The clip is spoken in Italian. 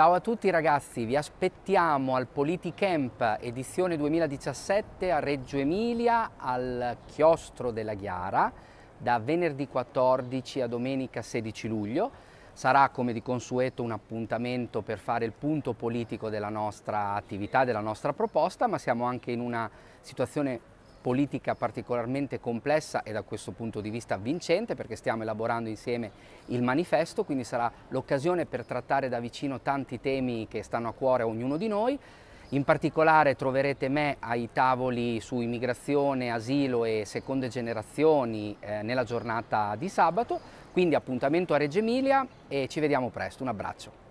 Ciao a tutti ragazzi, vi aspettiamo al Politicamp edizione 2017 a Reggio Emilia al Chiostro della Ghiara da venerdì 14 a domenica 16 luglio. Sarà come di consueto un appuntamento per fare il punto politico della nostra attività, della nostra proposta, ma siamo anche in una situazione politica particolarmente complessa e da questo punto di vista vincente perché stiamo elaborando insieme il manifesto, quindi sarà l'occasione per trattare da vicino tanti temi che stanno a cuore a ognuno di noi. In particolare troverete me ai tavoli su immigrazione, asilo e seconde generazioni eh, nella giornata di sabato, quindi appuntamento a Reggio Emilia e ci vediamo presto, un abbraccio.